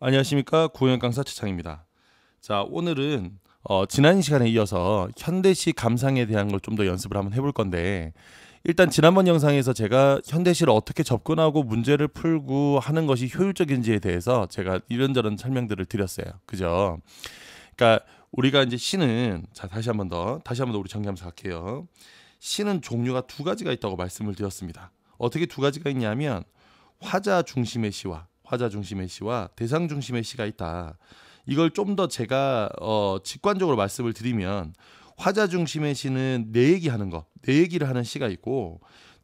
안녕하십니까 구호 강사 최창입니다. 자 오늘은 어, 지난 시간에 이어서 현대시 감상에 대한 걸 좀 더 연습을 한번 해볼 건데 일단 지난번 영상에서 제가 현대시를 어떻게 접근하고 문제를 풀고 하는 것이 효율적인지에 대해서 제가 이런저런 설명들을 드렸어요. 그죠? 그러니까 우리가 이제 시는 자 다시 한 번 더 다시 한번 더 우리 정리 한번 할게요. 시는 종류가 두 가지가 있다고 말씀을 드렸습니다. 어떻게 두 가지가 있냐면 화자 중심의 시와 화자 중심의 시와 대상 중심의 시가 있다. 이걸 좀 더 제가 어 직관적으로 말씀을 드리면 화자 중심의 시는 내 얘기하는 거, 내 얘기를 하는 시가 있고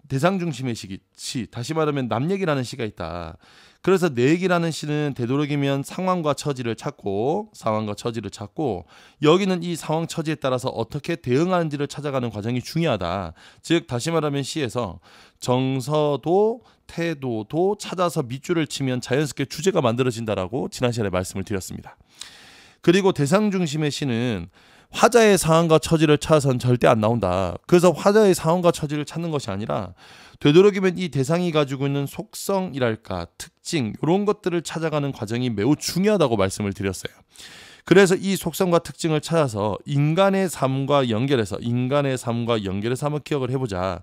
대상 중심의 시기, 시, 다시 말하면 남 얘기라는 시가 있다. 그래서 내기라는 시는 되도록이면 상황과 처지를 찾고 상황과 처지를 찾고 여기는 이 상황 처지에 따라서 어떻게 대응하는지를 찾아가는 과정이 중요하다. 즉 다시 말하면 시에서 정서도 태도도 찾아서 밑줄을 치면 자연스럽게 주제가 만들어진다라고 지난 시간에 말씀을 드렸습니다. 그리고 대상 중심의 시는 화자의 상황과 처지를 찾아선 절대 안 나온다. 그래서 화자의 상황과 처지를 찾는 것이 아니라 되도록이면 이 대상이 가지고 있는 속성이랄까 특징 이런 것들을 찾아가는 과정이 매우 중요하다고 말씀을 드렸어요. 그래서 이 속성과 특징을 찾아서 인간의 삶과 연결해서 인간의 삶과 연결해서 한번 기억을 해보자.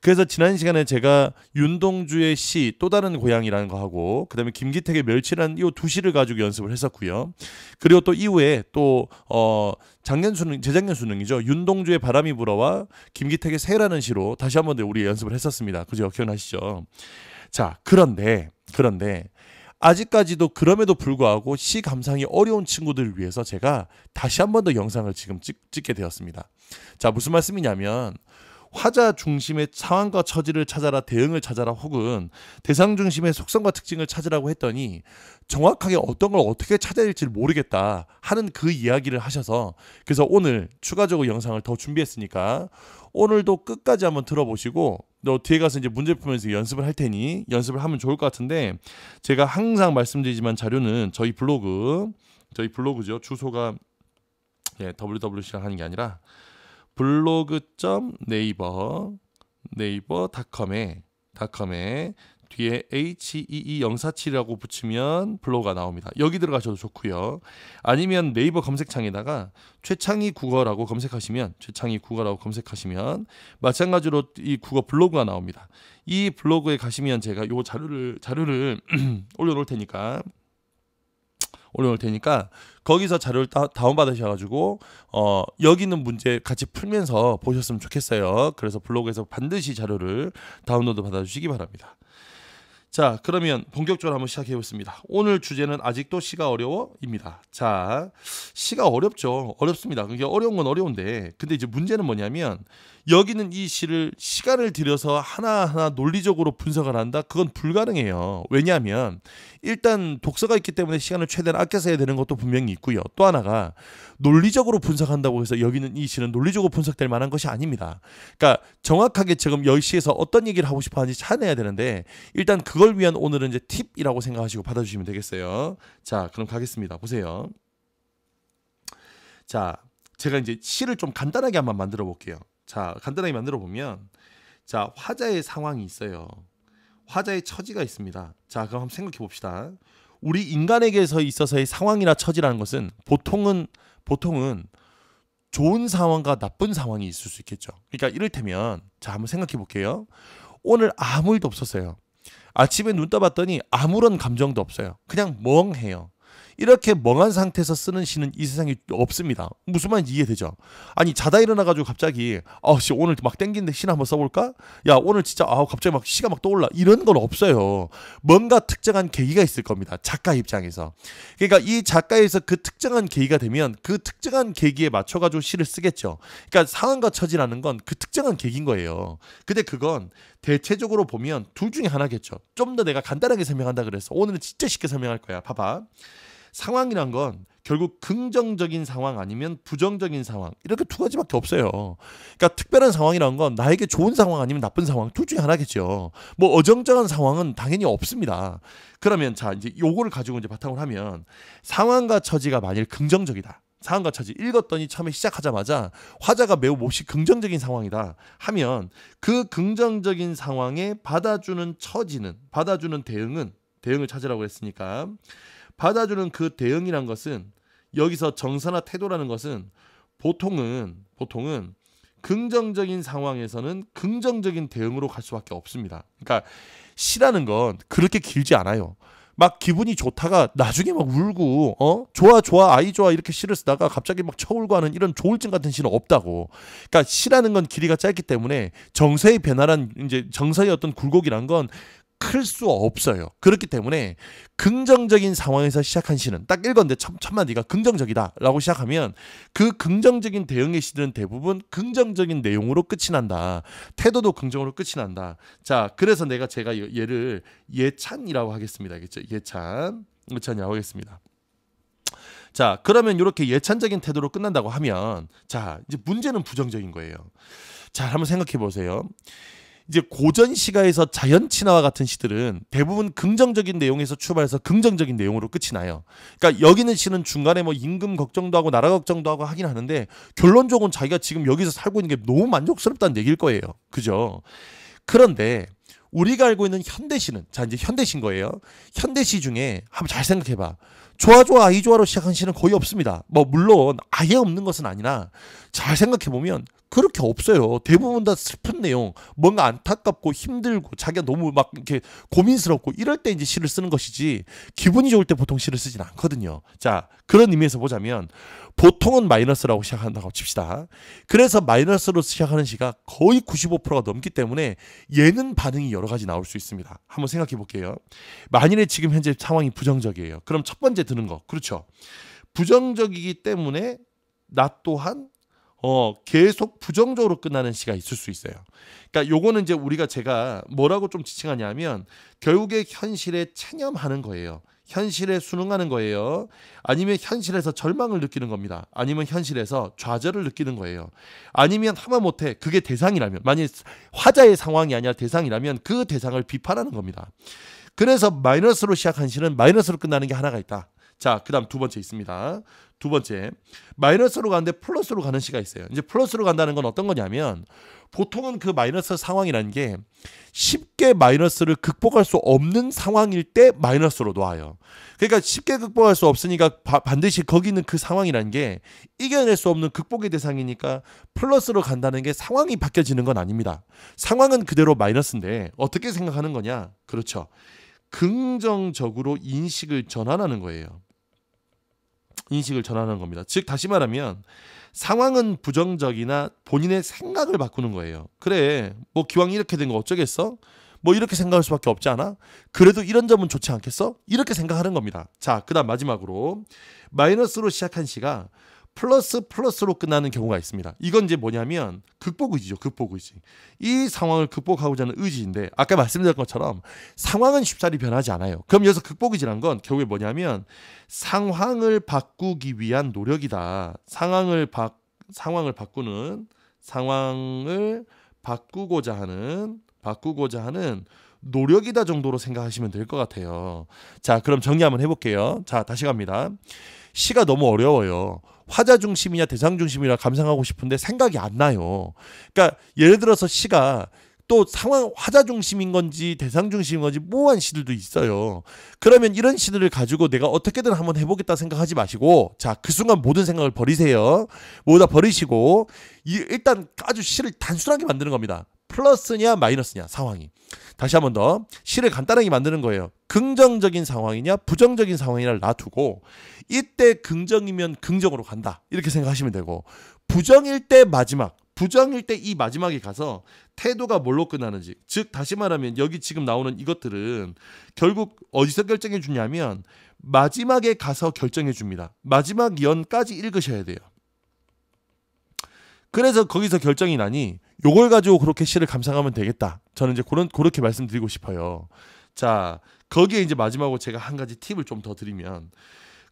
그래서 지난 시간에 제가 윤동주의 시 또 다른 고향이라는 거 하고 그다음에 김기택의 멸치라는 이 두 시를 가지고 연습을 했었고요. 그리고 또 이후에 또 어 작년 수능 재작년 수능이죠. 윤동주의 바람이 불어와 김기택의 새라는 시로 다시 한번 우리 연습을 했었습니다. 그죠? 기억나시죠? 자, 그런데 그런데 아직까지도 그럼에도 불구하고 시 감상이 어려운 친구들을 위해서 제가 다시 한 번 더 영상을 지금 찍, 찍게 되었습니다. 자, 무슨 말씀이냐면 화자 중심의 상황과 처지를 찾아라 대응을 찾아라 혹은 대상 중심의 속성과 특징을 찾으라고 했더니 정확하게 어떤 걸 어떻게 찾아야 될지 모르겠다 하는 그 이야기를 하셔서 그래서 오늘 추가적으로 영상을 더 준비했으니까 오늘도 끝까지 한번 들어보시고 너 뒤에 가서 이제 문제 풀면서 연습을 할 테니 연습을 하면 좋을 것 같은데 제가 항상 말씀드리지만 자료는 저희 블로그 저희 블로그죠 주소가 예, w w 시랑 하는 게 아니라 블로그.네이버 네이버닷컴에 닷컴에 뒤에 HEE 047이라고 e 붙이면 블로그가 나옵니다. 여기 들어가셔도 좋고요. 아니면 네이버 검색창에다가 최창희 국어라고 검색하시면 최창희 국어라고 검색하시면 마찬가지로 이 국어 블로그가 나옵니다. 이 블로그에 가시면 제가 요 자료를 자료를 올려 놓을 테니까 올려놓을 테니까 거기서 자료를 다, 다운받으셔가지고 어, 여기 있는 문제 같이 풀면서 보셨으면 좋겠어요. 그래서 블로그에서 반드시 자료를 다운로드 받아주시기 바랍니다. 자, 그러면 본격적으로 한번 시작해 보겠습니다. 오늘 주제는 아직도 시가 어려워입니다. 자, 시가 어렵죠. 어렵습니다. 그게 어려운 건 어려운데, 근데 이제 문제는 뭐냐면 여기는 이 시를 시간을 들여서 하나하나 논리적으로 분석을 한다. 그건 불가능해요. 왜냐하면 일단 독서가 있기 때문에 시간을 최대한 아껴 써야 되는 것도 분명히 있고요. 또 하나가 논리적으로 분석한다고 해서 여기는 이 시는 논리적으로 분석될 만한 것이 아닙니다. 그러니까 정확하게 지금 10시에서 어떤 얘기를 하고 싶어 하는지 찾아내야 되는데 일단 그걸 위한 오늘은 이제 팁이라고 생각하시고 받아주시면 되겠어요. 자, 그럼 가겠습니다. 보세요. 자, 제가 이제 시를 좀 간단하게 한번 만들어 볼게요. 자, 간단하게 만들어 보면 자, 화자의 상황이 있어요. 화자의 처지가 있습니다. 자, 그럼 한번 생각해 봅시다. 우리 인간에게서 있어서의 상황이나 처지라는 것은 보통은 보통은 좋은 상황과 나쁜 상황이 있을 수 있겠죠. 그러니까 이를테면 자 한번 생각해 볼게요. 오늘 아무 일도 없었어요. 아침에 눈 떠봤더니 아무런 감정도 없어요. 그냥 멍해요. 이렇게 멍한 상태에서 쓰는 시는 이 세상에 없습니다. 무슨 말인지 이해되죠? 아니 자다 일어나가지고 갑자기 아씨 오늘 막 땡긴데 시나 한번 써볼까? 야 오늘 진짜 아 갑자기 막 시가 막 떠올라 이런 건 없어요. 뭔가 특정한 계기가 있을 겁니다. 작가 입장에서. 그러니까 이 작가에서 그 특정한 계기가 되면 그 특정한 계기에 맞춰가지고 시를 쓰겠죠. 그러니까 상황과 처지라는 건 그 특정한 계기인 거예요. 근데 그건 대체적으로 보면 둘 중에 하나겠죠. 좀 더 내가 간단하게 설명한다 그래서 오늘은 진짜 쉽게 설명할 거야. 봐봐. 상황이란 건 결국 긍정적인 상황 아니면 부정적인 상황 이렇게 두 가지밖에 없어요. 그러니까 특별한 상황이라는 건 나에게 좋은 상황 아니면 나쁜 상황 둘 중에 하나겠죠. 뭐 어정쩡한 상황은 당연히 없습니다. 그러면 자 이제 요거를 가지고 이제 바탕으로 하면 상황과 처지가 만일 긍정적이다. 상황과 처지 읽었더니 처음에 시작하자마자 화자가 매우 몹시 긍정적인 상황이다 하면 그 긍정적인 상황에 받아주는 처지는 받아주는 대응은 대응을 찾으라고 했으니까 받아주는 그 대응이란 것은 여기서 정서나 태도라는 것은 보통은 보통은 긍정적인 상황에서는 긍정적인 대응으로 갈 수밖에 없습니다. 그러니까 시라는 건 그렇게 길지 않아요. 막 기분이 좋다가 나중에 막 울고 어 좋아 좋아 아이 좋아 이렇게 시를 쓰다가 갑자기 막처울고 하는 이런 조울증 같은 시는 없다고 그러니까 시라는 건 길이가 짧기 때문에 정서의 변화란 이제 정서의 어떤 굴곡이란 건 클수 없어요. 그렇기 때문에 긍정적인 상황에서 시작한 시는 딱 1건데 천첫 마디가 긍정적이다 라고 시작하면 그 긍정적인 대응의 시들은 대부분 긍정적인 내용으로 끝이 난다. 태도도 긍정으로 끝이 난다. 자, 그래서 내가 제가 얘를 예찬이라고 하겠습니다. 알겠죠? 예찬. 예찬이라고 하겠습니다. 자, 그러면 이렇게 예찬적인 태도로 끝난다고 하면 자, 이제 문제는 부정적인 거예요. 자, 한번 생각해 보세요. 이제 고전 시가에서 자연 친화와 같은 시들은 대부분 긍정적인 내용에서 출발해서 긍정적인 내용으로 끝이 나요. 그러니까 여기는 시는 중간에 뭐 임금 걱정도 하고 나라 걱정도 하고 하긴 하는데 결론적으로 자기가 지금 여기서 살고 있는 게 너무 만족스럽다는 얘기일 거예요. 그죠? 그런데 우리가 알고 있는 현대시는 자 이제 현대시인 거예요. 현대시 중에 한번 잘 생각해 봐. 좋아 좋아 아이 좋아로 시작한 시는 거의 없습니다. 뭐 물론 아예 없는 것은 아니라 잘 생각해 보면 그렇게 없어요. 대부분 다 슬픈 내용, 뭔가 안타깝고 힘들고 자기가 너무 막 이렇게 고민스럽고 이럴 때 이제 시를 쓰는 것이지 기분이 좋을 때 보통 시를 쓰진 않거든요. 자, 그런 의미에서 보자면 보통은 마이너스라고 시작한다고 칩시다. 그래서 마이너스로 시작하는 시가 거의 95%가 넘기 때문에 얘는 반응이 여러 가지 나올 수 있습니다. 한번 생각해 볼게요. 만일에 지금 현재 상황이 부정적이에요. 그럼 첫 번째 드는 거. 그렇죠. 부정적이기 때문에 나 또한 어, 계속 부정적으로 끝나는 시가 있을 수 있어요. 그러니까 요거는 이제 우리가 제가 뭐라고 좀 지칭하냐면 결국에 현실에 체념하는 거예요. 현실에 순응하는 거예요. 아니면 현실에서 절망을 느끼는 겁니다. 아니면 현실에서 좌절을 느끼는 거예요. 아니면 하마못해 그게 대상이라면 만약 화자의 상황이 아니라 대상이라면 그 대상을 비판하는 겁니다. 그래서 마이너스로 시작한 시는 마이너스로 끝나는 게 하나가 있다. 자, 그다음 두 번째 있습니다. 두 번째, 마이너스로 가는데 플러스로 가는 시가 있어요. 이제 플러스로 간다는 건 어떤 거냐면 보통은 그 마이너스 상황이라는 게 쉽게 마이너스를 극복할 수 없는 상황일 때 마이너스로 놓아요. 그러니까 쉽게 극복할 수 없으니까 바, 반드시 거기 있는 그 상황이라는 게 이겨낼 수 없는 극복의 대상이니까 플러스로 간다는 게 상황이 바뀌어지는 건 아닙니다. 상황은 그대로 마이너스인데 어떻게 생각하는 거냐? 그렇죠. 긍정적으로 인식을 전환하는 거예요. 인식을 전하는 겁니다. 즉 다시 말하면 상황은 부정적이나 본인의 생각을 바꾸는 거예요. 그래 뭐 기왕 이렇게 된 거 어쩌겠어? 뭐 이렇게 생각할 수밖에 없지 않아? 그래도 이런 점은 좋지 않겠어? 이렇게 생각하는 겁니다. 자, 그다음 마지막으로 마이너스로 시작한 시가 플러스 플러스로 끝나는 경우가 있습니다. 이건 이제 뭐냐면 극복 의지죠. 극복 의지. 이 상황을 극복하고자 하는 의지인데 아까 말씀드린 것처럼 상황은 쉽사리 변하지 않아요. 그럼 여기서 극복 의지란 건 결국에 뭐냐면 상황을 바꾸기 위한 노력이다. 상황을 바 상황을 바꾸는 상황을 바꾸고자 하는 바꾸고자 하는 노력이다 정도로 생각하시면 될 것 같아요. 자, 그럼 정리 한번 해볼게요. 자, 다시 갑니다. 시가 너무 어려워요. 화자 중심이냐 대상 중심이냐 감상하고 싶은데 생각이 안 나요. 그러니까 예를 들어서 시가 또 상황 화자 중심인 건지 대상 중심인 건지 모호한 시들도 있어요. 그러면 이런 시들을 가지고 내가 어떻게든 한번 해보겠다 생각하지 마시고 자 그 순간 모든 생각을 버리세요. 모두 다 버리시고 일단 아주 시를 단순하게 만드는 겁니다. 플러스냐 마이너스냐 상황이. 다시 한번더 시를 간단하게 만드는 거예요. 긍정적인 상황이냐 부정적인 상황이냐를 놔두고 이때 긍정이면 긍정으로 간다 이렇게 생각하시면 되고 부정일 때 마지막 부정일 때 이 마지막에 가서 태도가 뭘로 끝나는지 즉 다시 말하면 여기 지금 나오는 이것들은 결국 어디서 결정해 주냐면 마지막에 가서 결정해 줍니다. 마지막 연까지 읽으셔야 돼요. 그래서 거기서 결정이 나니 요걸 가지고 그렇게 시를 감상하면 되겠다. 저는 이제 그런 그렇게 말씀드리고 싶어요. 자, 거기에 이제 마지막으로 제가 한 가지 팁을 좀 더 드리면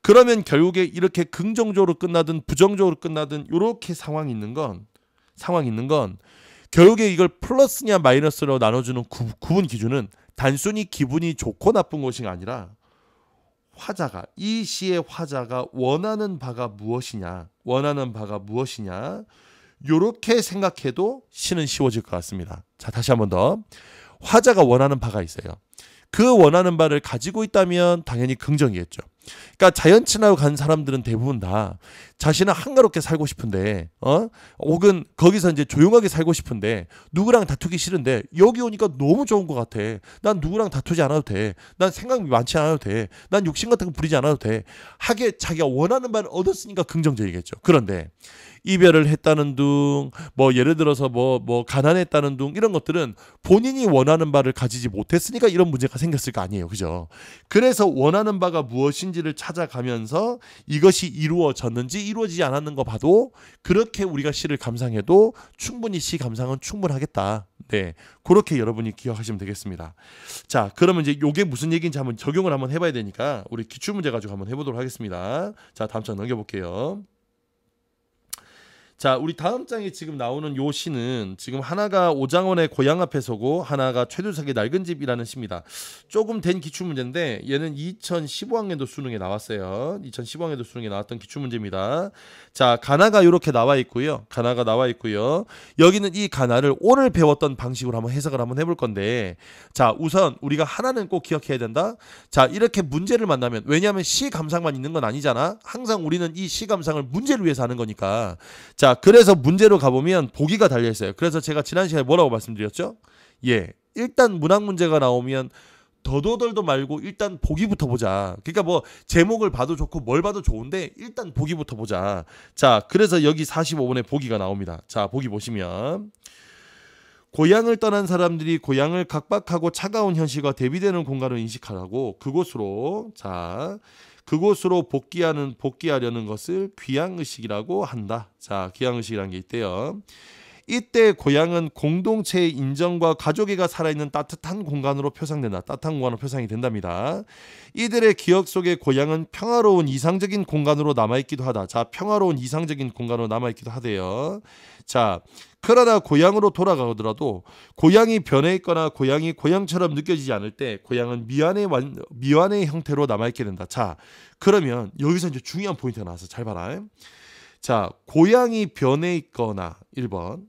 그러면 결국에 이렇게 긍정적으로 끝나든 부정적으로 끝나든 요렇게 상황이 있는 건 상황이 있는 건 결국에 이걸 플러스냐 마이너스로 나눠주는 구, 분 기준은 단순히 기분이 좋고 나쁜 것이 아니라 화자가 이 시의 화자가 원하는 바가 무엇이냐 원하는 바가 무엇이냐 요렇게 생각해도 시는 쉬워질 것 같습니다. 자, 다시 한 번 더. 화자가 원하는 바가 있어요. 그 원하는 바를 가지고 있다면 당연히 긍정이겠죠. 그러니까 자연친화로 간 사람들은 대부분 다 자신은 한가롭게 살고 싶은데 어 혹은 거기서 이제 조용하게 살고 싶은데 누구랑 다투기 싫은데 여기 오니까 너무 좋은 것 같아 난 누구랑 다투지 않아도 돼 난 생각 많지 않아도 돼 난 욕심 같은 거 부리지 않아도 돼 하게 자기가 원하는 바를 얻었으니까 긍정적이겠죠 그런데 이별을 했다는 둥 뭐 예를 들어서 뭐뭐 뭐 가난했다는 둥 이런 것들은 본인이 원하는 바를 가지지 못했으니까 이런 문제가 생겼을 거 아니에요 그죠 그래서 원하는 바가 무엇인 무엇인지를 찾아가면서 이것이 이루어졌는지 이루어지지 않았는 거 봐도 그렇게 우리가 시를 감상해도 충분히 시 감상은 충분하겠다. 네. 그렇게 여러분이 기억하시면 되겠습니다. 자, 그러면 이제 요게 무슨 얘기인지 한번 적용을 한번 해봐야 되니까 우리 기출문제 가지고 한번 해보도록 하겠습니다. 자, 다음 장 넘겨볼게요. 자, 우리 다음 장에 지금 나오는 요 시는 지금 하나가 오장원의 고향 앞에 서고 하나가 최두석의 낡은 집이라는 시입니다. 조금 된 기출 문제인데 얘는 2015학년도 수능에 나왔어요. 2015학년도 수능에 나왔던 기출 문제입니다. 자, 가나가 이렇게 나와 있고요. 가나가 나와 있고요. 여기는 이 가나를 오늘 배웠던 방식으로 한번 해석을 한번 해볼 건데 자, 우선 우리가 하나는 꼭 기억해야 된다. 자, 이렇게 문제를 만나면 왜냐하면 시 감상만 있는 건 아니잖아. 항상 우리는 이 시 감상을 문제를 위해서 하는 거니까. 자, 자, 그래서 문제로 가보면 보기가 달려있어요. 그래서 제가 지난 시간에 뭐라고 말씀드렸죠? 예. 일단 문학 문제가 나오면 더더덜도 말고 일단 보기부터 보자. 그러니까 뭐 제목을 봐도 좋고 뭘 봐도 좋은데 일단 보기부터 보자. 자, 그래서 여기 45번에 보기가 나옵니다. 자, 보기 보시면 고향을 떠난 사람들이 고향을 각박하고 차가운 현실과 대비되는 공간을 인식하라고 그곳으로 자 그곳으로 복귀하는 복귀하려는 것을 귀향의식이라고 한다. 자, 귀향의식이라는 게 있대요. 이때 고향은 공동체의 인정과 가족애가 살아있는 따뜻한 공간으로 표상된다. 따뜻한 공간으로 표상이 된답니다. 이들의 기억 속에 고향은 평화로운 이상적인 공간으로 남아있기도 하다. 자, 평화로운 이상적인 공간으로 남아있기도 하대요. 자, 그러나 고향으로 돌아가더라도 고향이 변해 있거나 고향이 고향처럼 느껴지지 않을 때 고향은 미완의 미완의 형태로 남아있게 된다. 자, 그러면 여기서 이제 중요한 포인트가 나와서 잘 봐라. 자, 고향이 변해 있거나 1번.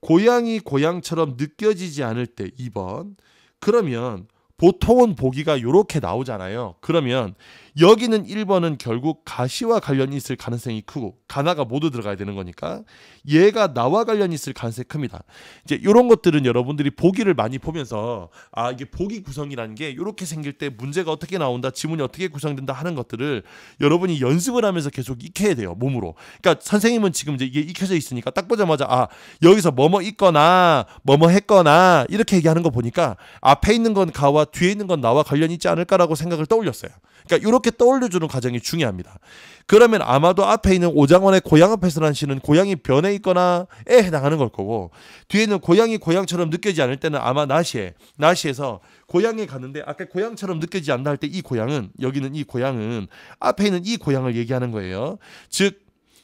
고향이 고향처럼 느껴지지 않을 때 2번. 그러면 보통은 보기가 요렇게 나오잖아요. 그러면 여기는 1번은 결국 가시와 관련이 있을 가능성이 크고 가나가 모두 들어가야 되는 거니까 얘가 나와 관련이 있을 가능성이 큽니다. 이제 이런 것들은 여러분들이 보기를 많이 보면서 아 이게 보기 구성이라는 게 이렇게 생길 때 문제가 어떻게 나온다 지문이 어떻게 구성된다 하는 것들을 여러분이 연습을 하면서 계속 익혀야 돼요 몸으로. 그러니까 선생님은 지금 이제 이게 익혀져 있으니까 딱 보자마자 아 여기서 뭐뭐 있거나 뭐뭐 했거나 이렇게 얘기하는 거 보니까 앞에 있는 건 가와 뒤에 있는 건 나와 관련이 있지 않을까라고 생각을 떠올렸어요. 그러니까 이렇게 이렇게 떠올려주는 과정이 중요합니다. 그러면 아마도 앞에 있는 오장원의 고향 앞에서 난 시는 고향이 변해 있거나에 해당하는 걸 거고 뒤에 있는 고향이 고향처럼 느껴지지 않을 때는 아마 나시에 나시에서 고향에 갔는데 아까 고향처럼 느껴지지 않다 할 때 이 고향은 여기는 이 고향은 앞에 있는 이 고향을 얘기하는 거예요. 즉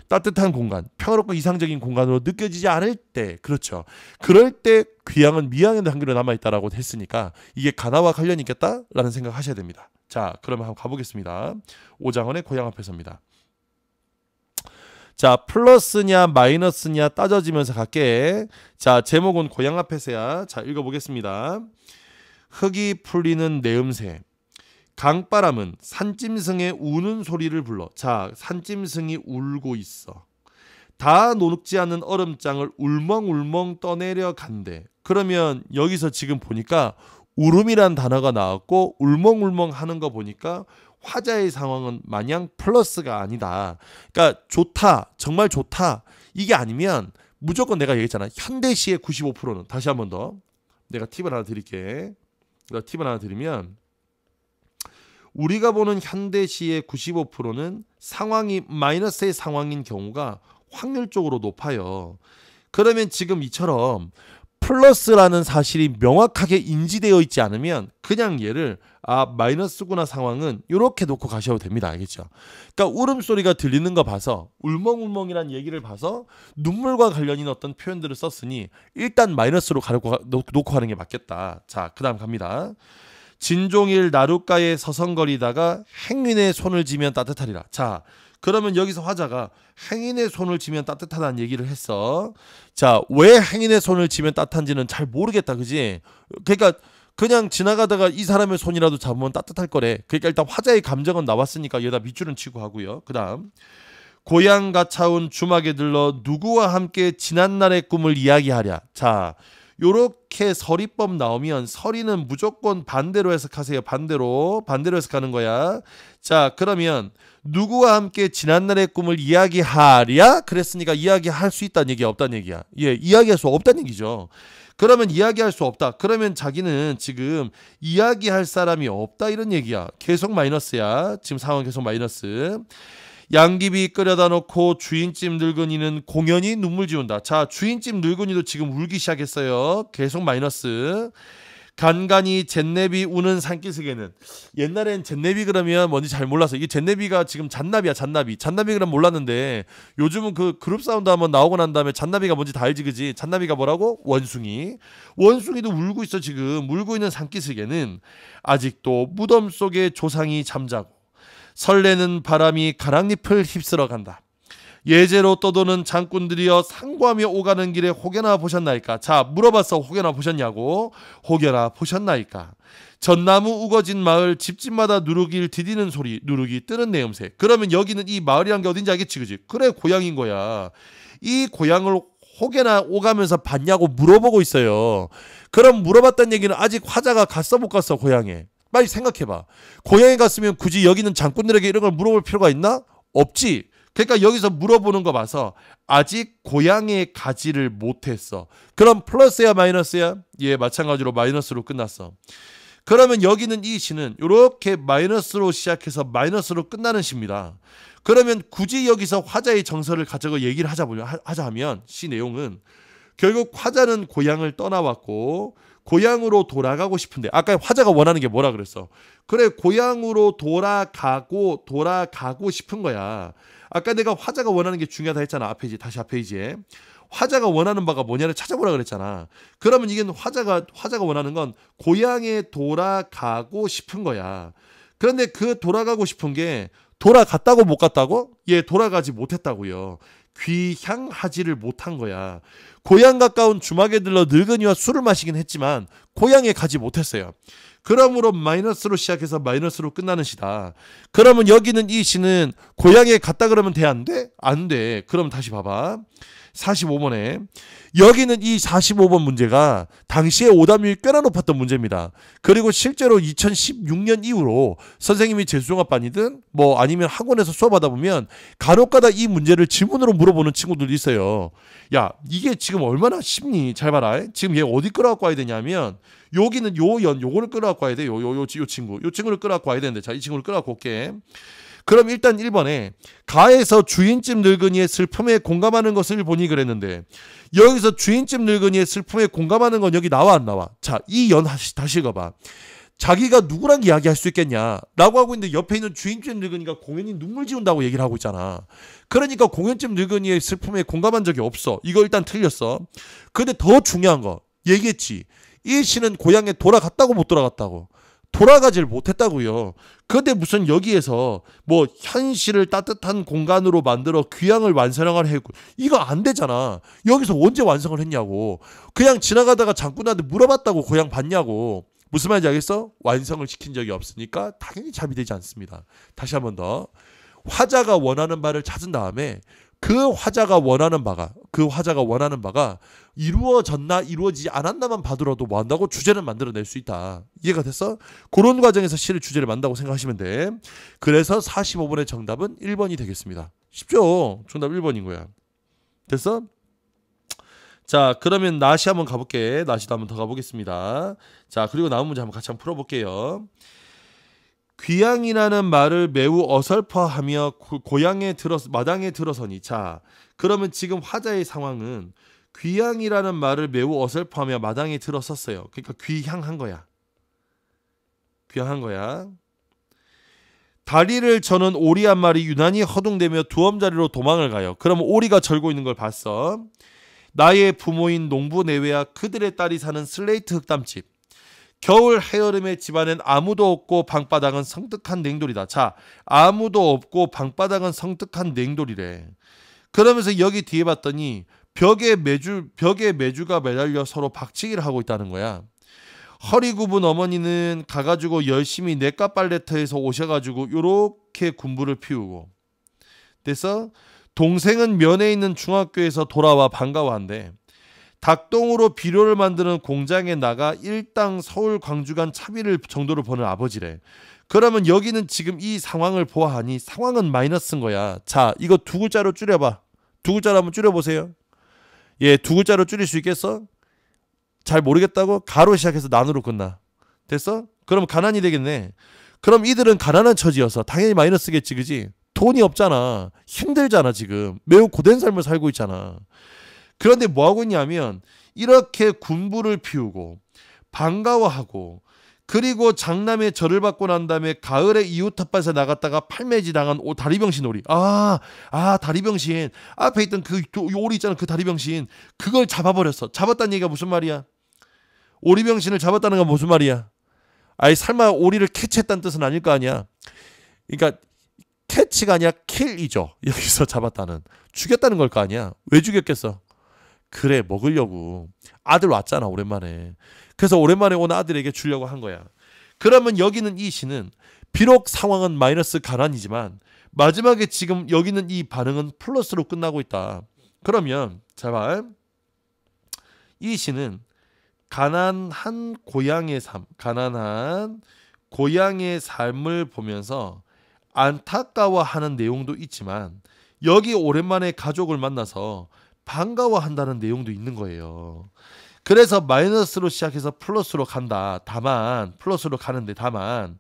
따뜻한 공간, 평화롭고 이상적인 공간으로 느껴지지 않을 때, 그렇죠. 그럴 때 귀향은 미향의 한계로 남아있다라고 했으니까 이게 가나와 관련이 있겠다라는 생각하셔야 됩니다. 자, 그러면 한번 가보겠습니다. 오장원의 고향 앞에서입니다. 자, 플러스냐 마이너스냐 따져지면서 갈게. 자, 제목은 고향 앞에서야. 자, 읽어보겠습니다. 흙이 풀리는 내음새. 강바람은 산짐승의 우는 소리를 불러. 자, 산짐승이 울고 있어. 다 녹지 않은 얼음장을 울멍울멍 떠내려 간대. 그러면 여기서 지금 보니까 울음이란 단어가 나왔고 울멍울멍 하는 거 보니까 화자의 상황은 마냥 플러스가 아니다. 그러니까 좋다, 정말 좋다 이게 아니면 무조건 내가 얘기했잖아. 현대시의 95%는 다시 한 번더 내가 팁을 하나 드릴게. 내가 팁을 하나 드리면 우리가 보는 현대시의 95%는 상황이 마이너스의 상황인 경우가 확률적으로 높아요. 그러면 지금 이처럼 플러스라는 사실이 명확하게 인지되어 있지 않으면 그냥 얘를 아 마이너스구나 상황은 이렇게 놓고 가셔도 됩니다 알겠죠 그러니까 울음소리가 들리는 거 봐서 울멍울멍이란 얘기를 봐서 눈물과 관련 있는 어떤 표현들을 썼으니 일단 마이너스로 가려고 놓고 하는게 맞겠다 자그 다음 갑니다 진종일 나룻가에 서성거리다가 행인의 손을 쥐면 따뜻하리라 자 그러면 여기서 화자가 행인의 손을 지면 따뜻하다는 얘기를 했어. 자, 왜 행인의 손을 지면 따뜻한지는 잘 모르겠다, 그지? 그러니까 그냥 지나가다가 이 사람의 손이라도 잡으면 따뜻할 거래. 그러니까 일단 화자의 감정은 나왔으니까 여기다 밑줄은 치고 하고요. 그다음 고향 가차운 주막에 들러 누구와 함께 지난 날의 꿈을 이야기하랴. 자, 요렇게 서리법 나오면 서리는 무조건 반대로 해석하세요. 반대로. 반대로 해석하는 거야. 자, 그러면 누구와 함께 지난날의 꿈을 이야기하랴? 그랬으니까 이야기할 수 있다는 얘기야, 없다는 얘기야. 예, 이야기할 수 없다는 얘기죠. 그러면 이야기할 수 없다. 그러면 자기는 지금 이야기할 사람이 없다 이런 얘기야. 계속 마이너스야. 지금 상황 계속 마이너스. 양귀비 끓여다 놓고 주인집 늙은이는 공연히 눈물 지운다. 자, 주인집 늙은이도 지금 울기 시작했어요. 계속 마이너스. 간간히 젠내비 우는 산기슭에는 옛날엔 젠내비 그러면 뭔지 잘 몰라서 이게 젠네비가 지금 잔나비야 잔나비 잔나비 그럼 몰랐는데 요즘은 그 그룹 사운드 한번 나오고 난 다음에 잔나비가 뭔지 다 알지 그지 잔나비가 뭐라고 원숭이 원숭이도 울고 있어 지금 울고 있는 산기슭에는 아직도 무덤 속에 조상이 잠자고 설레는 바람이 가랑잎을 휩쓸어 간다. 예제로 떠도는 장꾼들이여 상고하며 오가는 길에 혹여나 보셨나이까? 자, 물어봤어. 혹여나 보셨냐고. 혹여나 보셨나이까? 전나무 우거진 마을 집집마다 누룩이를 디디는 소리, 누룩이 뜨는 내음새. 그러면 여기는 이 마을이란 게 어딘지 알겠지, 그지? 그래, 고향인 거야. 이 고향을 혹여나 오가면서 봤냐고 물어보고 있어요. 그럼 물어봤다 얘기는 아직 화자가 갔어 못 갔어 고향에. 빨리 생각해봐. 고향에 갔으면 굳이 여기 있는 장군들에게 이런 걸 물어볼 필요가 있나? 없지. 그러니까 여기서 물어보는 거 봐서 아직 고향에 가지를 못했어. 그럼 플러스야 마이너스야? 예, 마찬가지로 마이너스로 끝났어. 그러면 여기는 이 시는 이렇게 마이너스로 시작해서 마이너스로 끝나는 시입니다. 그러면 굳이 여기서 화자의 정서를 가지고 얘기를 하자 보자 하자면 시 내용은 결국 화자는 고향을 떠나왔고 고향으로 돌아가고 싶은데 아까 화자가 원하는 게 뭐라 그랬어? 그래 고향으로 돌아가고 돌아가고 싶은 거야. 아까 내가 화자가 원하는 게 중요하다 했잖아. 앞페이지 다시 앞페이지에 화자가 원하는 바가 뭐냐를 찾아보라 그랬잖아. 그러면 이게 화자가 화자가 원하는 건 고향에 돌아가고 싶은 거야. 그런데 그 돌아가고 싶은 게 돌아갔다고 못 갔다고? 예, 돌아가지 못했다고요. 귀향하지를 못한 거야. 고향 가까운 주막에 들러 늙은이와 술을 마시긴 했지만 고향에 가지 못했어요. 그러므로 마이너스로 시작해서 마이너스로 끝나는 시다. 그러면 여기는 이 시는 고향에 갔다 그러면 돼 안 돼? 안 돼. 그럼 다시 봐봐. 45번에 여기는 이 45번 문제가 당시에 오답률이 꽤나 높았던 문제입니다. 그리고 실제로 2016년 이후로 선생님이 재수종합반이든 뭐 아니면 학원에서 수업하다 보면 간혹가다 이 문제를 지문으로 물어보는 친구들도 있어요. 야 이게 지금 얼마나 쉽니? 잘 봐라. 지금 얘 어디 끌어갖고 와야 되냐면 여기는 요 연 요거를 끌어갖고 와야 돼. 요요요 요, 요, 요 친구 요 친구를 끌어갖고 와야 되는데 자 이 친구를 끌어갖고 올게. 그럼 일단 1번에 가에서 주인집 늙은이의 슬픔에 공감하는 것을 보니 그랬는데 여기서 주인집 늙은이의 슬픔에 공감하는 건 여기 나와 안 나와? 자, 이 연 다시 읽어봐. 자기가 누구랑 이야기할 수 있겠냐라고 하고 있는데 옆에 있는 주인집 늙은이가 공연히 눈물 지운다고 얘기를 하고 있잖아. 그러니까 공연집 늙은이의 슬픔에 공감한 적이 없어. 이거 일단 틀렸어. 근데 더 중요한 거 얘기했지. 이 씨는 고향에 돌아갔다고 못 돌아갔다고. 돌아가질 못했다고요. 그런데 무슨 여기에서 뭐 현실을 따뜻한 공간으로 만들어 귀향을 완성을 했고 이거 안 되잖아. 여기서 언제 완성을 했냐고. 그냥 지나가다가 장군한테 물어봤다고 고향 봤냐고. 무슨 말인지 알겠어? 완성을 시킨 적이 없으니까 당연히 잠이 되지 않습니다. 다시 한 번 더. 화자가 원하는 바를 찾은 다음에 그 화자가 원하는 바가 그 화자가 원하는 바가 이루어졌나 이루어지지 않았나만 봐더라도 뭐 한다고 주제를 만들어낼 수 있다 이해가 됐어? 그런 과정에서 시를 주제를 만다고 생각하시면 돼 그래서 45번의 정답은 1번이 되겠습니다 쉽죠? 정답 1번인 거야 됐어? 자 그러면 나시 한번 가볼게 나시도 한 번 더 가보겠습니다 자 그리고 나온 문제 한번 같이 한번 풀어볼게요 귀향이라는 말을 매우 어설퍼하며 고향에 들어 마당에 들어서니 자 그러면 지금 화자의 상황은 귀향이라는 말을 매우 어설퍼하며 마당에 들어섰어요. 그러니까 귀향한 거야. 귀향한 거야. 다리를 저는 오리 한 마리 유난히 허둥대며 두엄자리로 도망을 가요. 그럼 오리가 절고 있는 걸 봤어. 나의 부모인 농부 내외와 그들의 딸이 사는 슬레이트 흑담집. 겨울 해여름에 집안엔 아무도 없고 방바닥은 성뜩한 냉돌이다. 자, 아무도 없고 방바닥은 성뜩한 냉돌이래. 그러면서 여기 뒤에 봤더니 벽에 매주 벽에 매주가 매달려 서로 박치기를 하고 있다는 거야. 허리 굽은 어머니는 가가지고 열심히 내과 빨래터에서 오셔가지고 요렇게 군부를 피우고 그래서 동생은 면에 있는 중학교에서 돌아와 반가워한대. 닭똥으로 비료를 만드는 공장에 나가 일당 서울 광주 간 차비를 정도로 버는 아버지래. 그러면 여기는 지금 이 상황을 보아하니 상황은 마이너스인 거야. 자, 이거 두 글자로 줄여봐. 두 글자로 한번 줄여보세요. 예, 두 글자로 줄일 수 있겠어? 잘 모르겠다고? 가로 시작해서 난으로 끝나. 됐어? 그럼 가난이 되겠네. 그럼 이들은 가난한 처지여서 당연히 마이너스겠지, 그지? 돈이 없잖아. 힘들잖아, 지금. 매우 고된 삶을 살고 있잖아. 그런데 뭐 하고 있냐면 이렇게 군부를 피우고 반가워하고 그리고 장남의 절을 받고 난 다음에 가을에 이웃 텃밭에 나갔다가 팔매지 당한 오, 다리병신 오리. 아, 아, 다리병신. 앞에 있던 그 오리 있잖아. 그 다리병신. 그걸 잡아버렸어. 잡았다는 얘기가 무슨 말이야? 오리병신을 잡았다는 건 무슨 말이야? 아니, 설마 오리를 캐치했다는 뜻은 아닐 거 아니야? 그러니까 캐치가 아니라 킬이죠. 여기서 잡았다는. 죽였다는 걸 거 아니야? 왜 죽였겠어? 그래 먹으려고 아들 왔잖아 오랜만에 그래서 오랜만에 온 아들에게 주려고 한 거야 그러면 여기는 이 시는 비록 상황은 마이너스 가난이지만 마지막에 지금 여기는 이 반응은 플러스로 끝나고 있다 그러면 제발 이 시는 가난한 고향의 삶 가난한 고향의 삶을 보면서 안타까워하는 내용도 있지만 여기 오랜만에 가족을 만나서 반가워한다는 내용도 있는 거예요. 그래서 마이너스로 시작해서 플러스로 간다. 다만 플러스로 가는데 다만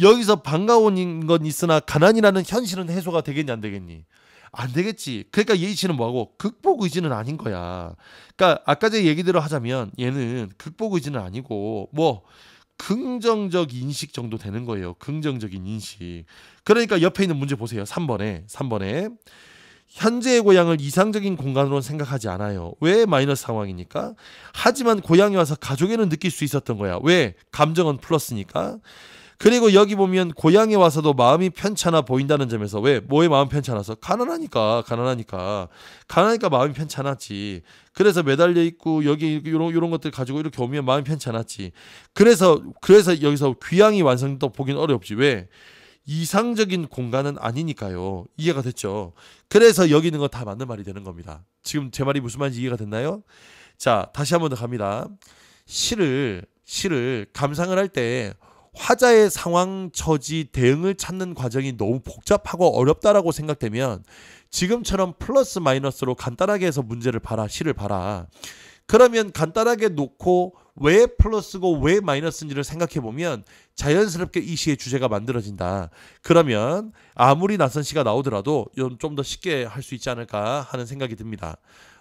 여기서 반가운 건 있으나 가난이라는 현실은 해소가 되겠니 안 되겠니? 안 되겠지. 그러니까 예의치는 뭐하고 극복 의지는 아닌 거야. 그러니까 아까 제 얘기대로 하자면 얘는 극복 의지는 아니고 뭐 긍정적 인식 정도 되는 거예요. 긍정적인 인식. 그러니까 옆에 있는 문제 보세요. 3번에 3번에 현재의 고향을 이상적인 공간으로 생각하지 않아요. 왜 마이너스 상황이니까? 하지만 고향에 와서 가족에는 느낄 수 있었던 거야. 왜? 감정은 플러스니까. 그리고 여기 보면 고향에 와서도 마음이 편찮아 보인다는 점에서 왜 뭐에 마음 편찮아서 가난하니까 가난하니까 가난하니까 마음이 편찮았지 그래서 매달려 있고 여기 이런 이런 것들 가지고 이렇게 오면 마음이 편찮았지 그래서 그래서 여기서 귀향이 완성도 보긴 어렵지 왜 이상적인 공간은 아니니까요. 이해가 됐죠? 그래서 여기 있는 거 다 맞는 말이 되는 겁니다. 지금 제 말이 무슨 말인지 이해가 됐나요? 자, 다시 한 번 더 갑니다. 시를, 시를 감상을 할 때 화자의 상황, 처지, 대응을 찾는 과정이 너무 복잡하고 어렵다라고 생각되면 지금처럼 플러스 마이너스로 간단하게 해서 문제를 봐라, 시를 봐라. 그러면 간단하게 놓고 왜 플러스고 왜 마이너스인지를 생각해 보면 자연스럽게 이 시의 주제가 만들어진다. 그러면 아무리 낯선 시가 나오더라도 좀 더 쉽게 할 수 있지 않을까 하는 생각이 듭니다.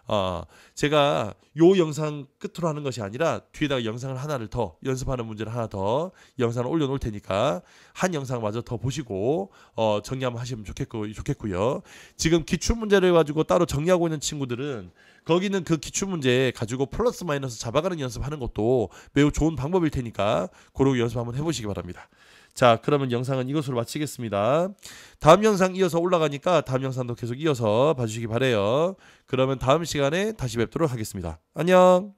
어, 제가 요 영상 끝으로 하는 것이 아니라 뒤에다가 영상을 하나를 더 연습하는 문제를 하나 더 영상을 올려놓을 테니까 한 영상마저 더 보시고 어, 정리 한번 하시면 좋겠고, 좋겠고요. 지금 기출 문제를 가지고 따로 정리하고 있는 친구들은 거기는 그 기출 문제 가지고 플러스 마이너스 잡아가는 연습하는 것도 매우 좋은 방법일 테니까 그런 연습 한번 해보시기 바랍니다. 자 그러면 영상은 이것으로 마치겠습니다. 다음 영상 이어서 올라가니까 다음 영상도 계속 이어서 봐주시기 바래요. 그러면 다음 시간에 다시 뵙도록 하겠습니다. 안녕